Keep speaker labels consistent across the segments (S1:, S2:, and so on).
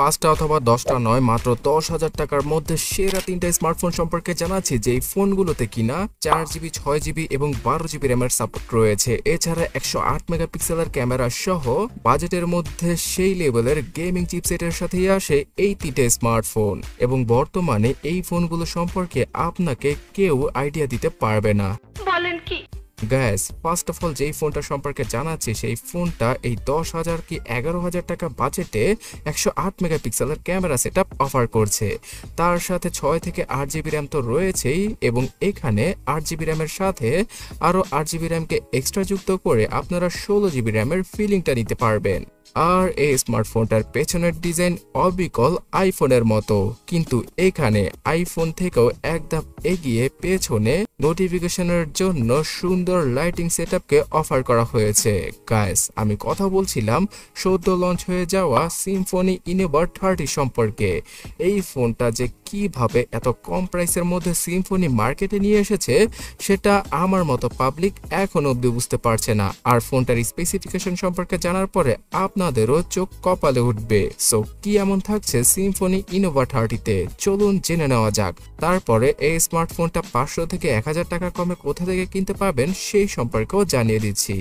S1: পাঁচটা অথবা দশটা নয় মাত্র দশ হাজার টাকার মধ্যে সেরা তিনটা স্মার্টফোন সম্পর্কে জানাচ্ছি যে এই ফোনগুলোতে কিনা চার জিবি ছয় জিবি এবং বারো জিবি র্যামের সাপোর্ট রয়েছে এছাড়া একশো আট মেগাপিক্সেলের ক্যামেরা সহ বাজেটের মধ্যে সেই লেভেলের গেমিং চিপসেটের সাথেই আসে এই তিনটে স্মার্টফোন এবং বর্তমানে এই ফোনগুলো সম্পর্কে আপনাকে কেউ আইডিয়া দিতে পারবে না বলেন কি গ্যাস ফার্স্ট অফ অল যেই ফোনটা সম্পর্কে জানাচ্ছি সেই ফোনটা এই দশ হাজার কি এগারো হাজার টাকা বাজেটে একশো আট মেগাপিক্সেলের ক্যামেরা সেট অফার করছে তার সাথে ছয় থেকে আট জিবি র্যাম তো রয়েছেই এবং এখানে আট জিবি র্যামের সাথে আরও আট জিবি র্যামকে এক্সট্রা যুক্ত করে আপনারা ষোলো জিবি র্যামের ফিলিংটা নিতে পারবেন আর এই স্মার্টফোনটার পেছনের ডিজাইন অবিকল আইফোনের মতো কিন্তু এখানে আইফোন থেকেও এক ধাপ এগিয়ে পেছনে নোটিফিকেশনের জন্য সুন্দর লাইটিং সেট অফার করা হয়েছে গাইস আমি কথা বলছিলাম সদ্য লঞ্চ হয়ে যাওয়া সিম্ফনি ইনোভার থার্টি সম্পর্কে এই ফোনটা যে কিভাবে এত কম প্রাইসের মধ্যে সিম্ফনি মার্কেটে নিয়ে এসেছে সেটা আমার মতো পাবলিক এখন অব্দি বুঝতে পারছে না আর ফোনটার স্পেসিফিকেশন সম্পর্কে জানার পরে আপ আপনাদেরও চোখ কপালে উঠবে সো কি এমন থাকছে সিম্ফনি ইনোভা থার্টিতে চলুন জেনে নেওয়া যাক তারপরে এই স্মার্টফোনটা পাঁচশো থেকে এক টাকা কমে কোথা থেকে কিনতে পাবেন সেই সম্পর্কেও জানিয়ে দিচ্ছি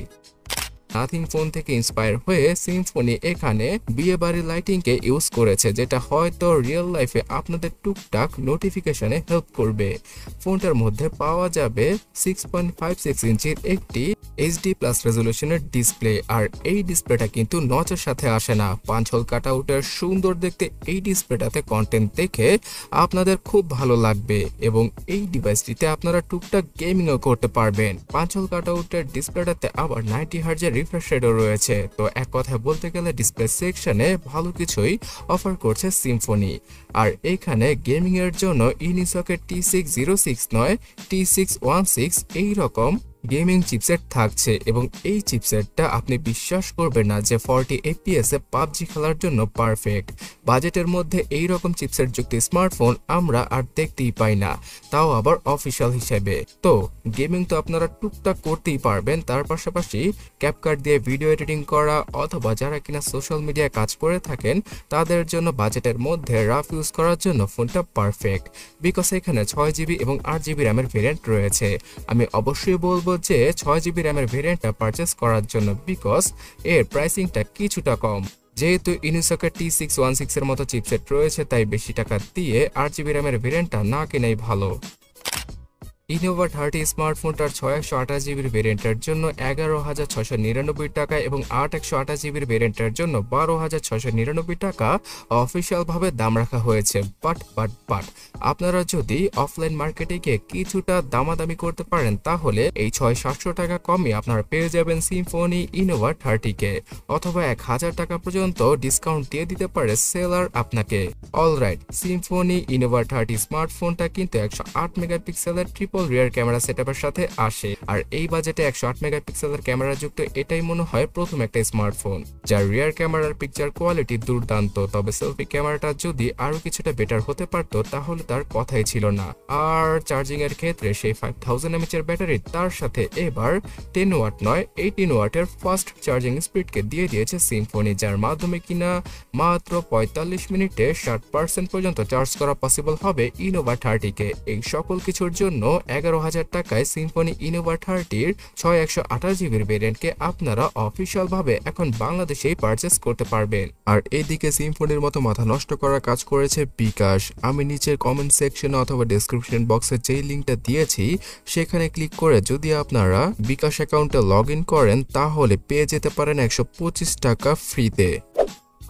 S1: নাথিং ফোন থেকে ইন্সপায়ার হয়ে সিম্ফনি এখানে বিয়ে বাড়ির লাইটিংকে ইউজ করেছে যেটা হয়তো রিয়েল লাইফে আপনাদের টুকটাক নোটিফিকেশনে হেল্প করবে ফোনটার মধ্যে পাওয়া যাবে সিক্স পয়েন্ট ফাইভ সিক্স ইঞ্চির একটি এইচডি প্লাস রেজলিউশনের ডিসপ্লে আর এই ডিসপ্লেটা কিন্তু নচের সাথে আসে না পাঁচ হোল কাটআউটের সুন্দর দেখতে এই ডিসপ্লেটাতে কন্টেন্ট দেখে আপনাদের খুব ভালো লাগবে এবং এই ডিভাইসটিতে আপনারা টুকটাক গেমিংও করতে পারবেন পাঁচ হোল কাটআউটের ডিসপ্লেটাতে আবার নাইনটি হার্জের রিফ্রেশ রেটও রয়েছে তো এক কথায় বলতে গেলে ডিসপ্লে সেকশনে ভালো কিছুই অফার করছে সিম্ফনি আর এইখানে গেমিংয়ের জন্য ইনিসকের টি সিক্স জিরো সিক্স নয় টি সিক্স ওয়ান সিক্স এইরকম গেমিং চিপসেট থাকছে এবং এই চিপসেটটা আপনি বিশ্বাস করবেন না যে ফর্টি এপিএস এ পাবজি খেলার জন্য পারফেক্ট বাজেটের মধ্যে এই রকম চিপসেট যুক্তি স্মার্টফোন আমরা আর দেখতেই পাই না তাও আবার অফিসিয়াল হিসেবে তো গেমিং তো আপনারা টুকটাক করতেই পারবেন তার পাশাপাশি ক্যাপকার্ড দিয়ে ভিডিও এডিটিং করা অথবা যারা কিনা সোশ্যাল মিডিয়ায় কাজ করে থাকেন তাদের জন্য বাজেটের মধ্যে রাফ ইউজ করার জন্য ফোনটা পারফেক্ট বিকজ এখানে ছয় জিবি এবং আট জিবি র্যামের ভেরিয়েন্ট রয়েছে আমি অবশ্যই বলবো যে ছয় জিবি র্যামের ভেরিয়েন্টটা পারচেস করার জন্য বিকজ এর প্রাইসিংটা কিছুটা কম যেহেতু ইউনিসকের টি সিক্স ওয়ান সিক্সের মতো চিপসেট রয়েছে তাই বেশি টাকা দিয়ে আট জিবি র্যামের ভেরিয়েন্টটা না কেনাই ভালো ইনোভা থার্টি স্মার্টফোনটার ছয় একশো আঠাশ জিবির ভেরিয়েন্টের জন্য এগারো হাজার ছশো নিরানব্বই টাকা এবং আট একশো আঠাশ জিবির ভেরিয়েন্টের জন্য বারো হাজার ছশো নিরানব্বই টাকা অফিসিয়ালভাবে দাম রাখা হয়েছে বাট বাট বাট আপনারা যদি অফলাইন মার্কেটে গিয়ে কিছুটা দামাদামি করতে পারেন তাহলে এই ছয় সাতশো টাকা কমই আপনারা পেয়ে যাবেন সিম্ফনি ইনোভা থার্টিকে অথবা এক হাজার টাকা পর্যন্ত ডিসকাউন্ট দিয়ে দিতে পারে সেলার আপনাকে অলরাইট সিম্ফনি ইনোভা থার্টি স্মার্টফোনটা কিন্তু একশো আট মেগাপিক্সেলের ট্রিপল পোর্টেবল রিয়ার ক্যামেরা সেটআপের সাথে আসে আর এই বাজেটে একশো আট মেগাপিক্সেলের ক্যামেরা যুক্ত এটাই মনে হয় প্রথম একটা স্মার্টফোন যার রিয়ার ক্যামেরার পিকচার কোয়ালিটি দুর্দান্ত তবে সেলফি ক্যামেরাটা যদি আরো কিছুটা বেটার হতে পারত তাহলে তার কথাই ছিল না আর চার্জিং এর ক্ষেত্রে সেই ফাইভ থাউজেন্ড এর ব্যাটারি তার সাথে এবার টেন ওয়াট নয় এইটিন ওয়াটের ফাস্ট চার্জিং স্পিডকে দিয়ে দিয়েছে সিম্ফনি যার মাধ্যমে কিনা মাত্র পঁয়তাল্লিশ মিনিটে ষাট পার্সেন্ট পর্যন্ত চার্জ করা পসিবল হবে ইনোভা থার্টিকে এই সকল কিছুর জন্য এগারো হাজার টাকায় সিম্ফনি ইনোভা থার্টির ছয় একশো আঠাশ জিবির ভেরিয়েন্টকে আপনারা অফিসিয়ালভাবে এখন বাংলাদেশেই পারচেস করতে পারবেন আর এদিকে সিম্ফনির মতো মাথা নষ্ট করার কাজ করেছে বিকাশ আমি নিচের কমেন্ট সেকশনে অথবা ডিসক্রিপশন বক্সে যেই লিঙ্কটা দিয়েছি সেখানে ক্লিক করে যদি আপনারা বিকাশ অ্যাকাউন্টে লগ করেন তাহলে পেয়ে যেতে পারেন একশো টাকা ফ্রিতে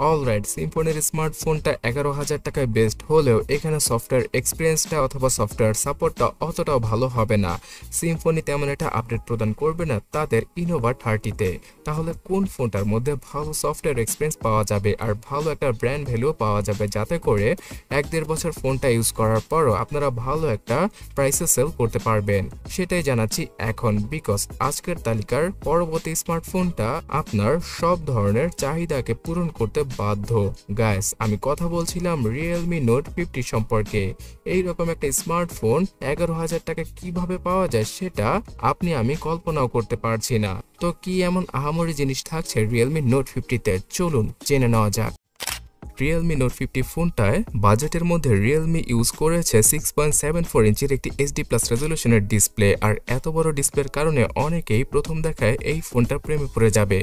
S1: অলরাইট সিম্ফোনির স্মার্টফোনটা এগারো হাজার টাকায় বেস্ট হলেও এখানে সফটওয়্যার এক্সপিরিয়েন্সটা অথবা সফটওয়্যার সাপোর্টটা অতটাও ভালো হবে না সিম্ফোনি তেমন একটা আপডেট প্রদান করবে না তাদের ইনোভা থার্টিতে তাহলে কোন ফোনটার মধ্যে ভালো সফটওয়্যার এক্সপিরিয়েন্স পাওয়া যাবে আর ভালো একটা ব্র্যান্ড ভ্যালুও পাওয়া যাবে যাতে করে এক দেড় বছর ফোনটা ইউজ করার পরও আপনারা ভালো একটা প্রাইসে সেল করতে পারবেন সেটাই জানাচ্ছি এখন বিকজ আজকের তালিকার পরবর্তী স্মার্টফোনটা আপনার সব ধরনের চাহিদাকে পূরণ করতে বাধ্য গাইস আমি কথা বলছিলাম রিয়েলমি নোট ফিফটি সম্পর্কে এই রকম একটা স্মার্টফোন এগারো হাজার টাকা কিভাবে পাওয়া যায় সেটা আপনি আমি কল্পনাও করতে পারছি না তো কি এমন আহামরি জিনিস থাকছে রিয়েলমি নোট ফিফটিতে চলুন জেনে নেওয়া যাক রিয়েলমি নোট ফিফটি ফোনটায় বাজেটের মধ্যে রিয়েলমি ইউজ করেছে সিক্স পয়েন্ট সেভেন ফোর ইঞ্চির একটি এইচডি প্লাস রেজলিউশনের ডিসপ্লে আর এত বড় ডিসপ্লের কারণে অনেকেই প্রথম দেখায় এই ফোনটা প্রেমে পড়ে যাবে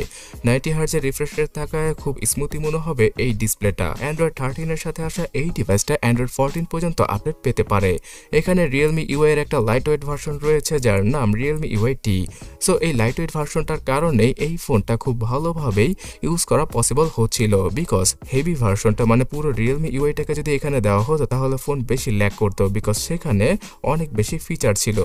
S1: নাইনটি হার্জের রিফ্রেশ রেট থাকায় খুব স্মুথি মনে হবে এই ডিসপ্লেটা অ্যান্ড্রয়েড থার্টিনের সাথে আসা এই ডিভাইসটা অ্যান্ড্রয়েড ফোরটিন পর্যন্ত আপডেট পেতে পারে এখানে রিয়েলমি ইউআই এর একটা লাইট ওয়েট ভার্সন রয়েছে যার নাম রিয়েলমি ইউআই টি সো এই লাইট ওয়েট ভার্সনটার কারণে এই ফোনটা খুব ভালোভাবেই ইউজ করা পসিবল হচ্ছিল বিকজ হেভি ভার্সন ভার্সনটা মানে পুরো রিয়েলমি ইউআইটাকে যদি এখানে দেওয়া হতো তাহলে ফোন বেশি ল্যাক করতো বিকজ সেখানে অনেক বেশি ফিচার ছিল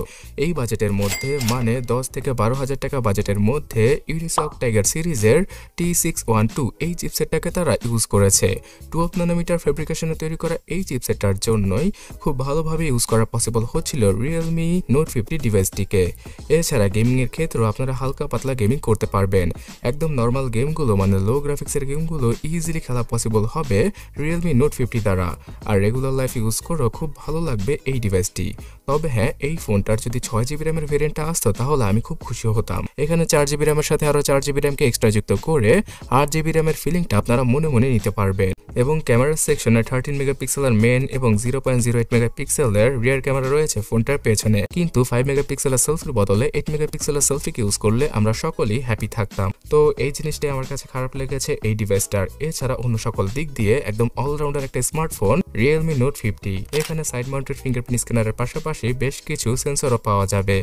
S1: এই বাজেটের মধ্যে মানে দশ থেকে বারো হাজার টাকা বাজেটের মধ্যে ইউনিসক টাইগার সিরিজের টি সিক্স ওয়ান টু এই চিপসেটটাকে তারা ইউজ করেছে টুয়েলভ নানোমিটার ফেব্রিকেশনে তৈরি করা এই চিপসেটটার জন্যই খুব ভালোভাবে ইউজ করা পসিবল হচ্ছিল রিয়েলমি নোট ফিফটি ডিভাইসটিকে এছাড়া গেমিংয়ের ক্ষেত্রেও আপনারা হালকা পাতলা গেমিং করতে পারবেন একদম নর্মাল গেমগুলো মানে লো গ্রাফিক্সের গেমগুলো ইজিলি খেলা পসিবল হবে হবে রিয়েলমি নোট ফিফটি দ্বারা আর রেগুলার লাইফ ইউজ করেও খুব ভালো লাগবে এই ডিভাইসটি তবে হ্যাঁ এই ফোনটার যদি ছয় জিবি র্যামের ভেরিয়েন্টটা আসতো তাহলে আমি খুব খুশি হতাম এখানে চার জিবি র্যামের সাথে আরও চার জিবি র্যামকে এক্সট্রা যুক্ত করে আট জিবি র্যামের ফিলিংটা আপনারা মনে মনে নিতে পারবেন এবং ক্যামেরার সেকশনে থার্টিন মেগাপিক্সেলের মেন এবং জিরো পয়েন্ট জিরো এইট মেগাপিক্সেলের রিয়ার ক্যামেরা রয়েছে ফোনটার পেছনে কিন্তু ফাইভ মেগাপিক্সেলের সেলফির বদলে এইট মেগাপিক্সেলের সেলফিকে ইউজ করলে আমরা সকলেই হ্যাপি থাকতাম তো এই জিনিসটাই আমার কাছে খারাপ লেগেছে এই ডিভাইসটার এছাড়া অন্য সকল দিক দিয়ে একদম অলরাউন্ডার একটা স্মার্টফোন রিয়েলমি নোট ফিফটি এখানে সাইড মাউন্টেড ফিঙ্গারপ্রিন্ট স্ক্যানারের পাশাপাশি বেশ কিছু সেন্সরও পাওয়া যাবে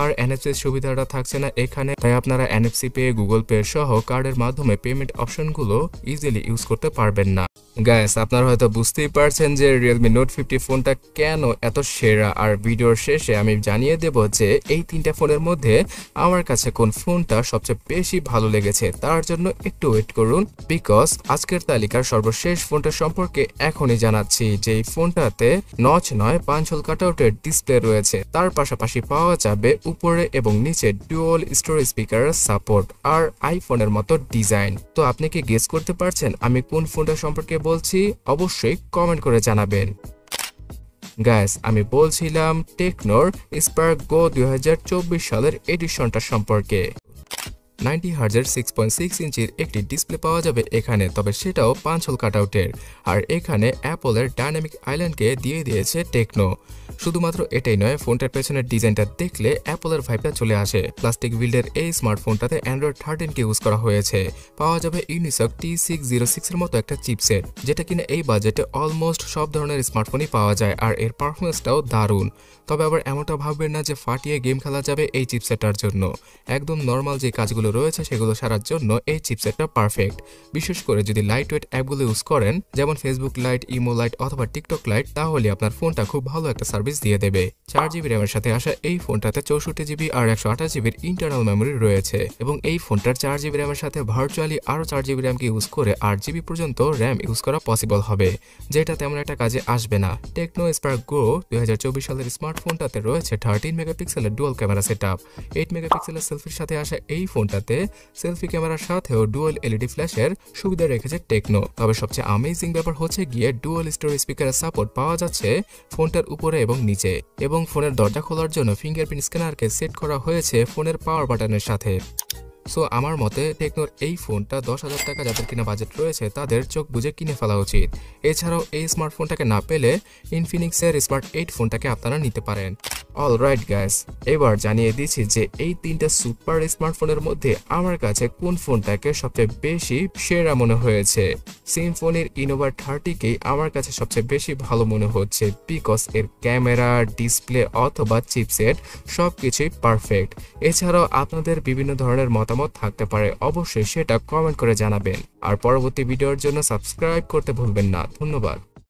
S1: আর এনএফসি সুবিধাটা থাকছে না এখানে তাই আপনারা এনএফসি পে গুগল পে সহ কার্ডের মাধ্যমে পেমেন্ট অপশনগুলো ইজিলি ইউজ করতে পারবেন না গ্যাস আপনারা হয়তো বুঝতেই পারছেন যে রিয়েলমি নোট ফিফটি ফোনটা কেন এত সেরা আর ভিডিওর শেষে আমি জানিয়ে দেব যে এই তিনটা ফোনের মধ্যে আমার কাছে কোন ফোনটা সবচেয়ে বেশি ভালো লেগেছে তার জন্য একটু ওয়েট করুন বিকজ আজকের তালিকার সর্বশেষ ফোনটা সম্পর্কে এখনই জানাচ্ছি যে এই ফোনটাতে নচ নয় পাঞ্চল কাটআউটের ডিসপ্লে রয়েছে তার পাশাপাশি পাওয়া যাবে উপরে এবং নিচে ডুয়াল স্টোরেজ স্পিকার সাপোর্ট আর আইফোনের মতো ডিজাইন তো আপনি কি গেস করতে পারছেন আমি কোন ফোনটা সম্পর্কে বলছি অবশ্যই কমেন্ট করে জানাবেন গ্যাস আমি বলছিলাম টেকনোর স্পার্ক গো দুই সালের এডিশনটা সম্পর্কে নাইনটি হার্জের সিক্স পয়েন্ট সিক্স ইঞ্চির একটি ডিসপ্লে পাওয়া যাবে এখানে তবে সেটাও পাঁচ হোল কাটআউটের আর এখানে অ্যাপলের ডায়নামিক আইল্যান্ডকে দিয়ে দিয়েছে টেকনো শুধুমাত্র এটাই নয় ফোনটার পেছনের ডিজাইনটা দেখলে অ্যাপলের ভাইবটা চলে আসে প্লাস্টিক বিল্ডের এই স্মার্টফোনটাতে অ্যান্ড্রয়েড থার্টিনকে ইউজ করা হয়েছে পাওয়া যাবে ইউনিসক টি সিক্স জিরো সিক্সের মতো একটা চিপসেট যেটা কিনা এই বাজেটে অলমোস্ট সব ধরনের স্মার্টফোনই পাওয়া যায় আর এর পারফরমেন্সটাও দারুণ তবে আবার এমনটা ভাববেন না যে ফাটিয়ে গেম খেলা যাবে এই চিপসেটটার জন্য একদম নর্মাল যে কাজগুলো অ্যাপগুলো রয়েছে সেগুলো সারার জন্য এই চিপসেটটা পারফেক্ট বিশেষ করে যদি লাইট ওয়েট অ্যাপগুলো ইউজ করেন যেমন ফেসবুক লাইট ইমো লাইট অথবা টিকটক লাইট তাহলে আপনার ফোনটা খুব ভালো একটা সার্ভিস দিয়ে দেবে চার জিবি র্যামের সাথে আসা এই ফোনটাতে চৌষট্টি জিবি আর একশো আঠাশ জিবির ইন্টারনাল মেমোরি রয়েছে এবং এই ফোনটার চার জিবি র্যামের সাথে ভার্চুয়ালি আরও চার জিবি র্যামকে ইউজ করে আট জিবি পর্যন্ত র্যাম ইউজ করা পসিবল হবে যেটা তেমন একটা কাজে আসবে না টেকনো স্পার্ক গো দুই সালের স্মার্টফোনটাতে রয়েছে থার্টিন মেগাপিক্সেলের dual camera setup eight মেগাপিক্সেলের সেলফির সাথে আসা এই ফোনটা মেটাতে সেলফি ক্যামেরার সাথেও ডুয়াল এলইডি ফ্ল্যাশের সুবিধা রেখেছে টেকনো তবে সবচেয়ে আমেজিং ব্যাপার হচ্ছে গিয়ে ডুয়াল স্টোরেজ স্পিকারের সাপোর্ট পাওয়া যাচ্ছে ফোনটার উপরে এবং নিচে এবং ফোনের দরজা খোলার জন্য ফিঙ্গারপ্রিন্ট স্ক্যানারকে সেট করা হয়েছে ফোনের পাওয়ার বাটনের সাথে সো আমার মতে টেকনোর এই ফোনটা দশ হাজার টাকা যাদের কিনা বাজেট রয়েছে তাদের চোখ বুঝে কিনে ফেলা উচিত এছাড়াও এই স্মার্টফোনটাকে না পেলে ইনফিনিক্সের স্মার্ট এইট ফোনটাকে আপনারা নিতে পারেন অল রাইট গাইস এবার জানিয়ে দিচ্ছি যে এই তিনটা সুপার স্মার্টফোনের মধ্যে আমার কাছে কোন ফোনটাকে সবচেয়ে বেশি সেরা মনে হয়েছে সিমফোনির ইনোভা থার্টিকেই আমার কাছে সবচেয়ে বেশি ভালো মনে হচ্ছে বিকজ এর ক্যামেরা ডিসপ্লে অথবা চিপসেট সব কিছুই পারফেক্ট এছাড়াও আপনাদের বিভিন্ন ধরনের মতামত থাকতে পারে অবশ্যই সেটা কমেন্ট করে জানাবেন আর পরবর্তী ভিডিওর জন্য সাবস্ক্রাইব করতে ভুলবেন না ধন্যবাদ